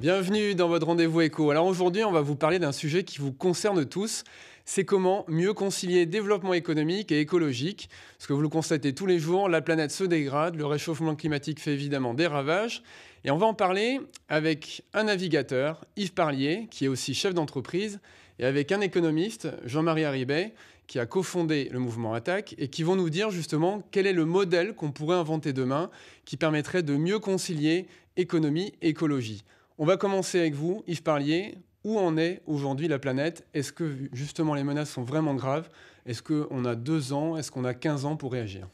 Bienvenue dans votre rendez-vous éco. Alors aujourd'hui, on va vous parler d'un sujet qui vous concerne tous. C'est comment mieux concilier développement économique et écologique. Parce que vous le constatez tous les jours, la planète se dégrade, le réchauffement climatique fait évidemment des ravages. Et on va en parler avec un navigateur, Yves Parlier, qui est aussi chef d'entreprise, et avec un économiste, Jean-Marie Haribet, qui a cofondé le mouvement Attaque et qui vont nous dire justement quel est le modèle qu'on pourrait inventer demain qui permettrait de mieux concilier économie et écologie. On va commencer avec vous, Yves Parlier. Où en est aujourd'hui la planète Est-ce que justement les menaces sont vraiment graves Est-ce qu'on a deux ans Est-ce qu'on a 15 ans pour réagir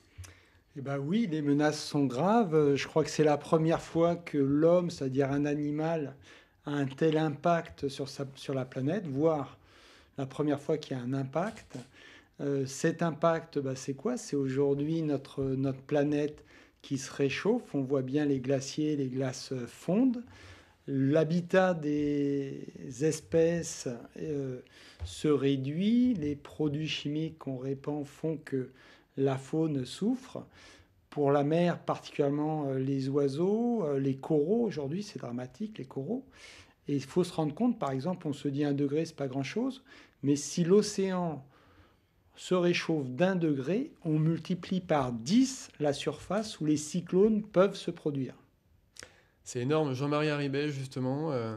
eh ben oui, les menaces sont graves. Euh, je crois que c'est la première fois que l'homme, c'est-à-dire un animal, a un tel impact sur, la planète, voire la première fois qu'il y a un impact. Euh, cet impact, bah, c'est quoi C'est aujourd'hui notre, notre planète qui se réchauffe. On voit bien les glaciers, les glaces euh, fondent l'habitat des espèces euh, se réduit, les produits chimiques qu'on répand font que la faune souffre. Pour la mer, particulièrement euh, les oiseaux, euh, les coraux, aujourd'hui c'est dramatique, les coraux. Et il faut se rendre compte, par exemple, on se dit un degré, c'est pas grand-chose, mais si l'océan se réchauffe d'un degré, on multiplie par 10 la surface où les cyclones peuvent se produire. C'est énorme. Jean-Marie Arribet, justement, euh,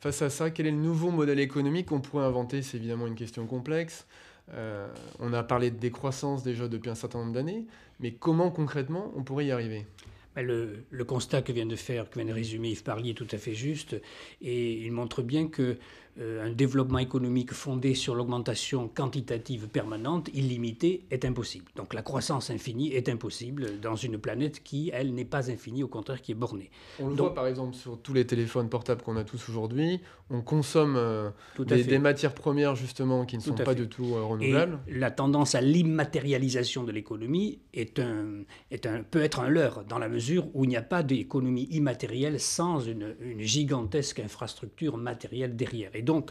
face à ça, quel est le nouveau modèle économique qu'on pourrait inventer C'est évidemment une question complexe. Euh, on a parlé de décroissance déjà depuis un certain nombre d'années, mais comment concrètement on pourrait y arriver ben, le, le, constat que vient de faire, que vient de résumer Yves Parlier est tout à fait juste, et il montre bien que euh, un développement économique fondé sur l'augmentation quantitative permanente, illimitée, est impossible. Donc la croissance infinie est impossible dans une planète qui, elle, n'est pas infinie, au contraire, qui est bornée. On le voit par exemple sur tous les téléphones portables qu'on a tous aujourd'hui, on consomme euh, des, matières premières justement qui ne sont pas du tout euh, renouvelables. Et la tendance à l'immatérialisation de l'économie est un, est un, peut être un leurre, dans la mesure où il n'y a pas d'économie immatérielle sans une, une gigantesque infrastructure matérielle derrière. Et donc,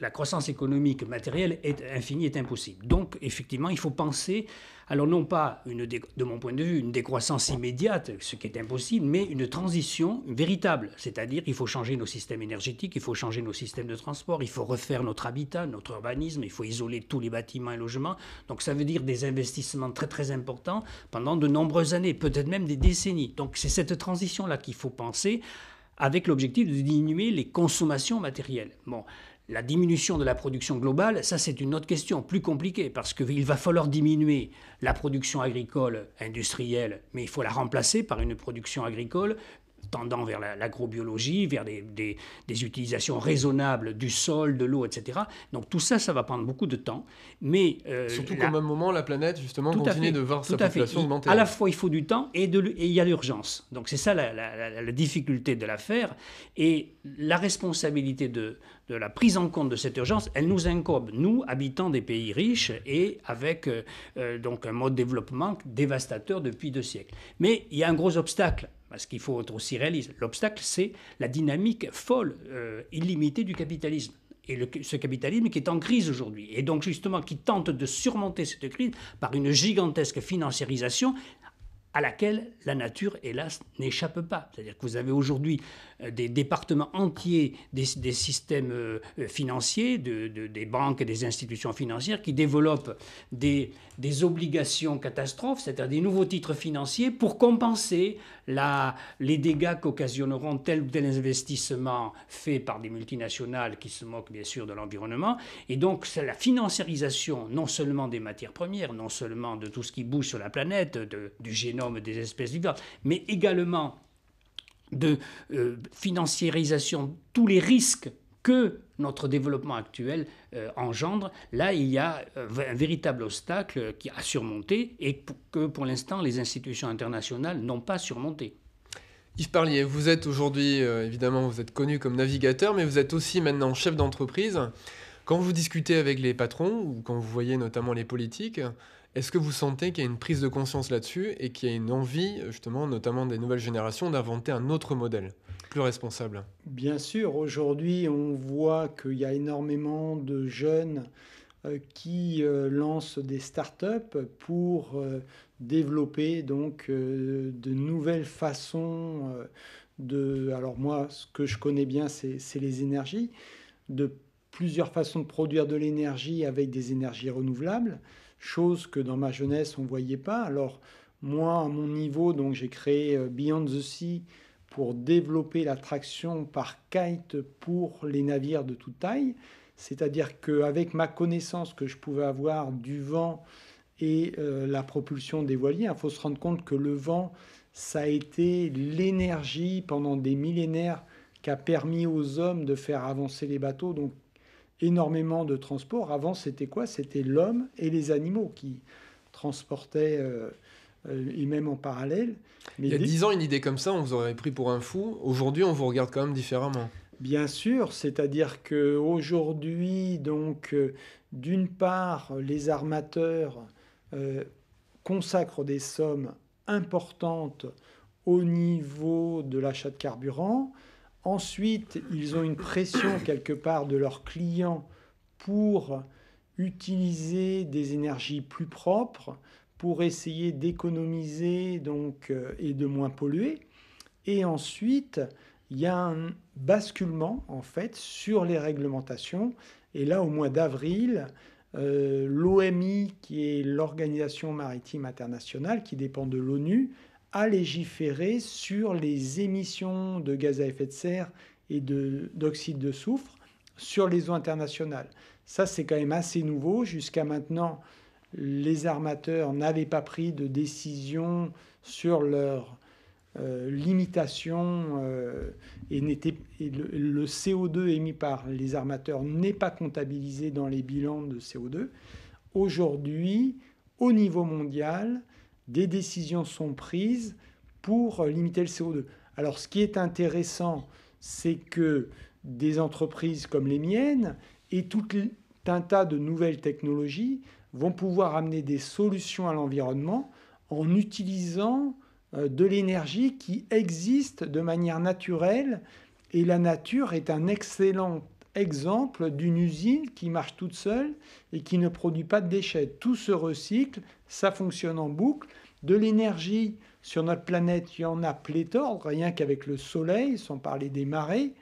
la, croissance économique matérielle est infinie, est impossible. Donc, effectivement, il faut penser, alors non pas, une de mon point de vue, une décroissance immédiate, ce qui est impossible, mais une transition véritable. C'est-à-dire, il faut changer nos systèmes énergétiques, il faut changer nos systèmes de transport, il faut refaire notre habitat, notre urbanisme, il faut isoler tous les bâtiments et logements. Donc, ça veut dire des investissements très, très importants pendant de nombreuses années, peut-être même des décennies. Donc, c'est cette transition-là qu'il faut penser avec l'objectif de diminuer les consommations matérielles. Bon, la diminution de la production globale, ça c'est une autre question, plus compliquée, parce qu'il va falloir diminuer la production agricole industrielle, mais il faut la remplacer par une production agricole tendant vers l'agrobiologie, vers des, utilisations raisonnables du sol, de l'eau, etc. Donc tout ça, ça va prendre beaucoup de temps. Mais, euh, Surtout qu'au même moment, la planète, justement, continue de voir sa population augmenter. À la fois, il faut du temps et, il y a l'urgence. Donc c'est ça la, difficulté de l'affaire. Et la responsabilité de, la prise en compte de cette urgence, elle nous incombe, nous, habitants des pays riches et avec euh, euh, donc un mode de développement dévastateur depuis deux siècles. Mais il y a un gros obstacle parce qu'il faut être aussi réaliste. L'obstacle, c'est la dynamique folle, euh, illimitée du capitalisme. Et ce capitalisme qui est en crise aujourd'hui. Et donc, justement, qui tente de surmonter cette crise par une gigantesque financiarisation à laquelle la nature, hélas, n'échappe pas. C'est-à-dire que vous avez aujourd'hui euh, des départements entiers des, systèmes euh, financiers, de, des banques et des institutions financières qui développent des, des obligations catastrophes, c'est-à-dire des nouveaux titres financiers pour compenser la, les dégâts qu'occasionneront tel ou tel investissement fait par des multinationales qui se moquent bien sûr de l'environnement. Et donc c'est la financiarisation non seulement des matières premières, non seulement de tout ce qui bouge sur la planète, de, du génome, des espèces vivantes, mais également de financiérisation euh, financiarisation, tous les risques que notre développement actuel euh, engendre, là, il y a euh, un véritable obstacle qui a surmonté et que pour l'instant, les institutions internationales n'ont pas surmonté. Yves Parlier, vous êtes aujourd'hui, évidemment, vous êtes connu comme navigateur, mais vous êtes aussi maintenant chef d'entreprise. Quand vous discutez avec les patrons ou quand vous voyez notamment les politiques, est-ce que vous sentez qu'il y a une prise de conscience là-dessus et qu'il y a une envie, justement, notamment des nouvelles générations, d'inventer un autre modèle plus responsable Bien sûr, aujourd'hui, on voit qu'il y a énormément de jeunes euh, qui euh, lancent des startups pour euh, développer donc de nouvelles façons de. Alors moi, ce que je connais bien, c'est les énergies, de plusieurs façons de produire de l'énergie avec des énergies renouvelables chose que dans ma jeunesse on voyait pas. Alors moi, à mon niveau, donc j'ai créé euh, Beyond the Sea pour développer la traction par kite pour les navires de toute taille. C'est-à-dire qu'avec ma connaissance que je pouvais avoir du vent et euh, la propulsion des voiliers, il hein, faut se rendre compte que le vent, ça a été l'énergie pendant des millénaires qui a permis aux hommes de faire avancer les bateaux. Donc énormément de transports. Avant, c'était quoi C'était l'homme et les animaux qui transportaient, euh, euh, et même en parallèle. il y a dix ans, une idée comme ça, on vous aurait pris pour un fou. Aujourd'hui, on vous regarde quand même différemment. Bien sûr, c'est-à-dire que aujourd'hui, donc, euh, d'une part, les armateurs consacrent des sommes importantes au niveau de l'achat de carburant. Ensuite, ils ont une pression quelque part de leurs clients pour utiliser des énergies plus propres, pour essayer d'économiser donc euh, et de moins polluer. Et ensuite, il y a un basculement en fait sur les réglementations. Et là, au mois d'avril, euh, l'OMI, qui est l'Organisation maritime internationale, qui dépend de l'ONU, à légiférer sur les émissions de gaz à effet de serre et d'oxyde de, soufre sur les eaux internationales. Ça, c'est quand même assez nouveau. Jusqu'à maintenant, les armateurs n'avaient pas pris de décision sur leur euh, limitation euh, et, le, CO2 émis par les armateurs n'est pas comptabilisé dans les bilans de CO2. Aujourd'hui, au niveau mondial, des décisions sont prises pour limiter le CO2. Alors ce qui est intéressant, c'est que des entreprises comme les miennes et tout un tas de nouvelles technologies vont pouvoir amener des solutions à l'environnement en utilisant euh, de l'énergie qui existe de manière naturelle et la nature est un excellent exemple d'une usine qui marche toute seule et qui ne produit pas de déchets. Tout se recycle, ça fonctionne en boucle. De l'énergie sur notre planète, il y en a pléthore, rien qu'avec le soleil, sans parler des marées.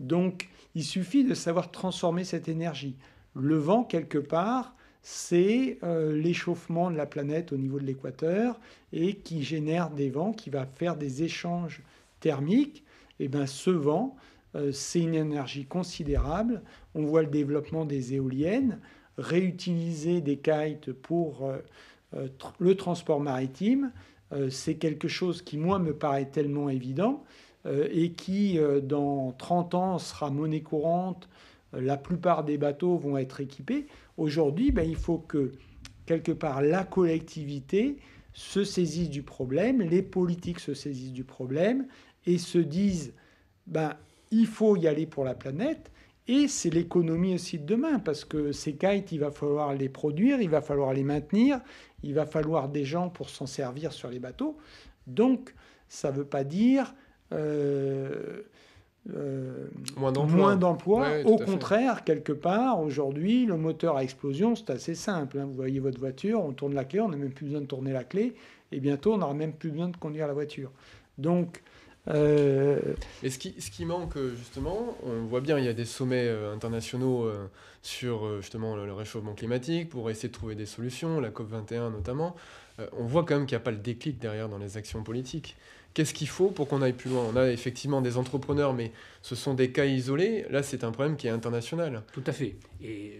Donc il suffit de savoir transformer cette énergie. Le vent, quelque part, c'est euh, l'échauffement de la planète au niveau de l'équateur et qui génère des vents, qui va faire des échanges thermiques. Et eh ben ce vent, euh, c'est une énergie considérable. On voit le développement des éoliennes, réutiliser des kites pour euh, euh, le transport maritime, c'est quelque chose qui, moi, me paraît tellement évident et qui, dans 30 ans, sera monnaie courante. La plupart des bateaux vont être équipés. Aujourd'hui, ben, il faut que, quelque part, la collectivité se saisisse du problème, les politiques se saisissent du problème et se disent, ben, il faut y aller pour la planète. Et c'est l'économie aussi de demain, parce que ces kites, il va falloir les produire, il va falloir les maintenir, il va falloir des gens pour s'en servir sur les bateaux. Donc, ça ne veut pas dire euh, euh, moins d'emplois. Au contraire, quelque part, aujourd'hui, le moteur à explosion, c'est assez simple. Hein. Vous voyez votre voiture, on tourne la clé, on n'a même plus besoin de tourner la clé, et bientôt, on n'aura même plus besoin de conduire la voiture. Donc, euh... Et ce qui, ce qui manque, justement, on voit bien, il y a des sommets euh, internationaux euh, sur euh, justement le, le, réchauffement climatique pour essayer de trouver des solutions, la COP21 notamment. on voit quand même qu'il n'y a pas le déclic derrière dans les actions politiques. Qu'est-ce qu'il faut pour qu'on aille plus loin On a effectivement des entrepreneurs, mais ce sont des cas isolés. Là, c'est un problème qui est international. Tout à fait. Et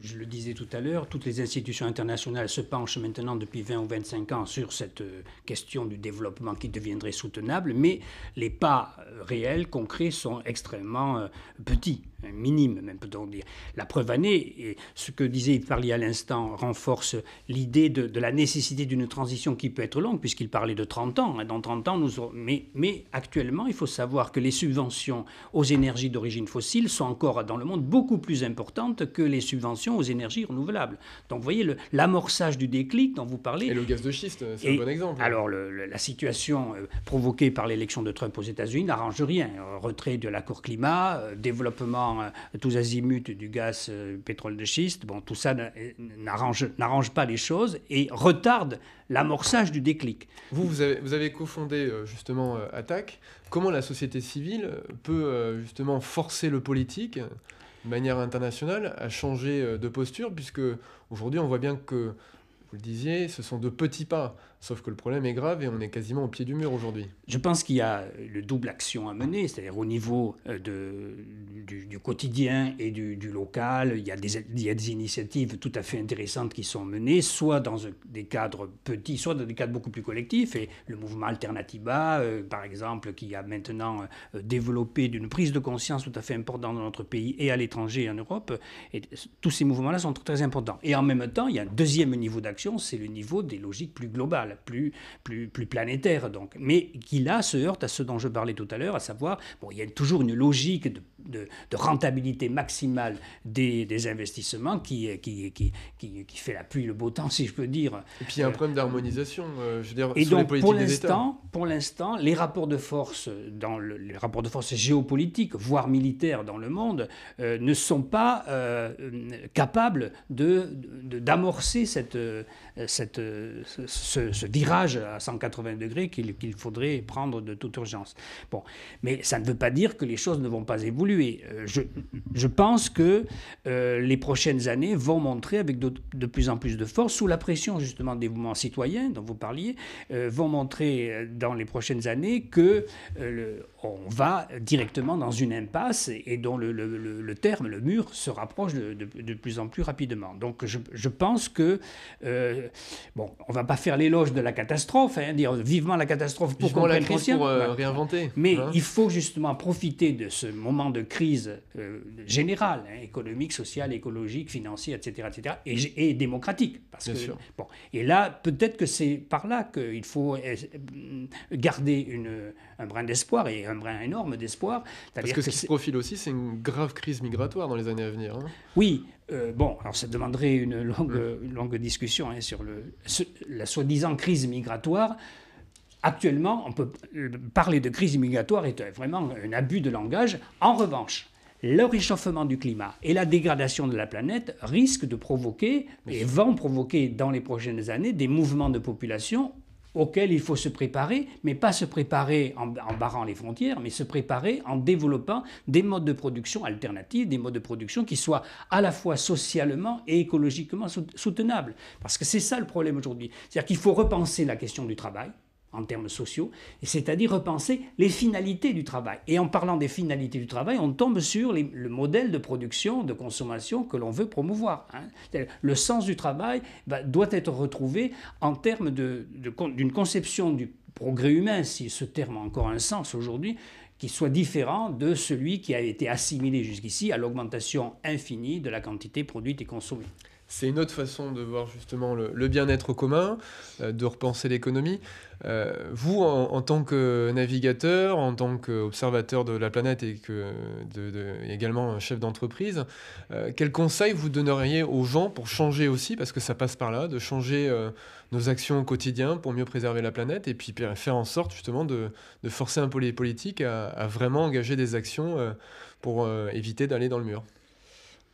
je le disais tout à l'heure, toutes les institutions internationales se penchent maintenant depuis 20 ou 25 ans sur cette euh, question du développement qui deviendrait soutenable, mais les pas euh, réels, concrets, sont extrêmement euh, petits, hein, minimes même peut-on dire. La preuve année, et ce que disait il parlait à l'instant, renforce l'idée de, la nécessité d'une transition qui peut être longue, puisqu'il parlait de 30 ans. Hein. Dans 30 ans, nous aurons... mais, mais actuellement, il faut savoir que les subventions aux énergies d'origine fossile sont encore dans le monde beaucoup plus importantes que les subventions aux énergies renouvelables. Donc vous voyez l'amorçage du déclic dont vous parlez. Et le gaz de schiste, c'est un bon exemple. Alors la situation euh, provoquée par l'élection de Trump aux États-Unis n'arrange rien. Euh, retrait de l'accord climat, euh, développement tous azimuts du gaz pétrole de schiste, bon, tout ça n'arrange pas les choses et retarde l'amorçage du déclic. Vous, vous avez, vous avez cofondé justement Attaque. Comment la société civile peut justement forcer le politique manière internationale, a changé euh, de posture, puisque aujourd'hui on voit bien que vous le disiez, ce sont de petits pas. Sauf que le problème est grave et on est quasiment au pied du mur aujourd'hui. Je pense qu'il y a le double action à mener, c'est-à-dire au niveau euh, de, du, quotidien et du, local, il y, a des, des, initiatives tout à fait intéressantes qui sont menées, soit dans des cadres petits, soit dans des cadres beaucoup plus collectifs. Et le mouvement Alternatiba, euh, par exemple, qui a maintenant euh, développé d'une prise de conscience tout à fait importante dans notre pays et à l'étranger et en Europe, et tous ces mouvements-là sont très importants. Et en même temps, il y a un deuxième niveau d'action c'est le niveau des logiques plus globales, plus, plus, plus planétaires, donc, mais qui là se heurte à ce dont je parlais tout à l'heure, à savoir, bon, il y a toujours une logique de, rentabilité maximale des, investissements qui, qui, qui, qui, fait pluie le beau temps, si je peux dire. Et puis il y a un problème d'harmonisation, euh, je veux dire, et donc, pour l'instant, Pour l'instant, les rapports de force dans les rapports de force géopolitiques, voire militaires dans le monde, euh, ne sont pas euh, capables de d'amorcer cette, euh, cette, euh, ce, virage à 180 degrés qu'il faudrait prendre de toute urgence. Bon, mais ça ne veut pas dire que les choses ne vont pas évoluer. Euh, je, je pense que les prochaines années vont montrer avec de, de, plus en plus de force, sous la pression justement des mouvements citoyens dont vous parliez, vont montrer dans les prochaines années que on va directement dans une impasse et, dont le, le, terme, le mur, se rapproche de, de, de plus en plus rapidement. Donc je, je pense que euh, bon, on va pas faire l'éloge de la catastrophe, hein, dire vivement la catastrophe pour qu'on la crise pour euh, réinventer. Mais hein. il faut justement profiter de ce moment de crise euh, générale, hein, économique, sociale, écologique, financière, etc., etc., et, démocratique. Bien sûr. et là, peut-être que c'est par là qu'il faut garder une, un brin d'espoir et un brin énorme d'espoir. Parce que, ce qui se profile aussi, c'est une grave crise migratoire dans les années à venir. Hein. Oui, euh, bon, alors ça demanderait une mm. longue, longue discussion hein, sur le, la soi-disant crise migratoire. Actuellement, on peut parler de crise migratoire est vraiment un abus de langage. En revanche, le réchauffement du climat et la dégradation de la planète risquent de provoquer et vont provoquer dans les prochaines années des mouvements de population auxquels il faut se préparer, mais pas se préparer en, en, barrant les frontières, mais se préparer en développant des modes de production alternatifs, des modes de production qui soient à la fois socialement et écologiquement soutenables. Parce que c'est ça le problème aujourd'hui. C'est-à-dire qu'il faut repenser la question du travail, en termes sociaux, c'est-à-dire repenser les finalités du travail. Et en parlant des finalités du travail, on tombe sur le modèle de production, de consommation que l'on veut promouvoir. Hein. Le sens du travail bah, doit être retrouvé en termes d'une conception du progrès humain, si ce terme a encore un sens aujourd'hui, qui soit différent de celui qui a été assimilé jusqu'ici à l'augmentation infinie de la quantité produite et consommée c'est une autre façon de voir justement le, bien-être commun, euh, de repenser l'économie. Euh, vous, en, tant que navigateur, en tant qu'observateur de la planète et que également chef d'entreprise, euh, quels conseils vous donneriez aux gens pour changer aussi, parce que ça passe par là, de changer nos actions au quotidien pour mieux préserver la planète et puis faire en sorte justement de, forcer un peu les politiques à, vraiment engager des actions pour éviter d'aller dans le mur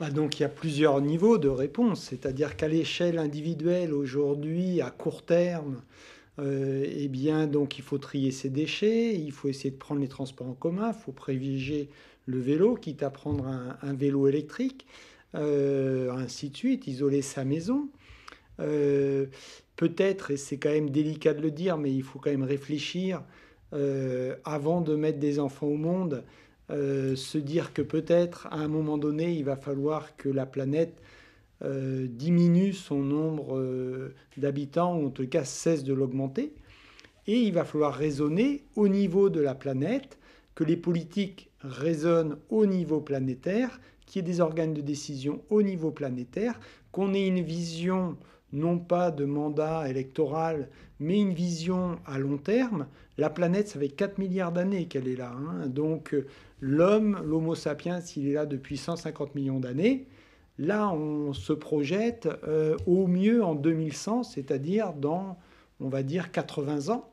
bah, donc il y a plusieurs niveaux de réponse, c'est-à-dire qu'à l'échelle individuelle aujourd'hui, à court terme, euh, eh bien, donc il faut trier ses déchets, il faut essayer de prendre les transports en commun, il faut privilégier le vélo, quitte à prendre un, vélo électrique, euh, ainsi de suite, isoler sa maison. Euh, peut-être, et c'est quand même délicat de le dire, mais il faut quand même réfléchir avant de mettre des enfants au monde, euh, se dire que peut-être à un moment donné, il va falloir que la planète euh, diminue son nombre euh, d'habitants, ou en tout cas cesse de l'augmenter. Et il va falloir raisonner au niveau de la planète, que les politiques raisonnent au niveau planétaire, qu'il y ait des organes de décision au niveau planétaire, qu'on ait une vision non pas de mandat électoral, mais une vision à long terme, la planète, ça fait 4 milliards d'années qu'elle est là. Hein. Donc euh, l'homme, l'homo sapiens, il est là depuis 150 millions d'années. Là, on se projette euh, au mieux en 2100, c'est-à-dire dans, on va dire, 80 ans.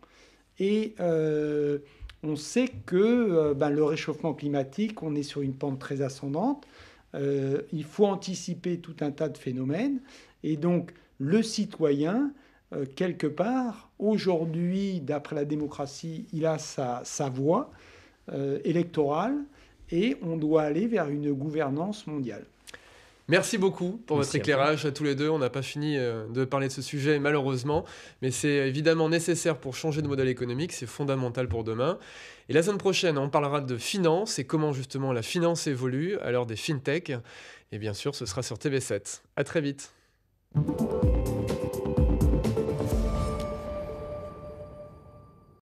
Et euh, on sait que ben, le réchauffement climatique, on est sur une pente très ascendante. il faut anticiper tout un tas de phénomènes. Et donc, le citoyen, euh, quelque part, aujourd'hui, d'après la démocratie, il a sa, voix euh, électorale et on doit aller vers une gouvernance mondiale. Merci beaucoup pour votre éclairage à, tous les deux. On n'a pas fini euh, de parler de ce sujet, malheureusement, mais c'est évidemment nécessaire pour changer de modèle économique, c'est fondamental pour demain. Et la semaine prochaine, on parlera de finance et comment justement la finance évolue à l'heure des fintech. Et bien sûr, ce sera sur TV7. À très vite.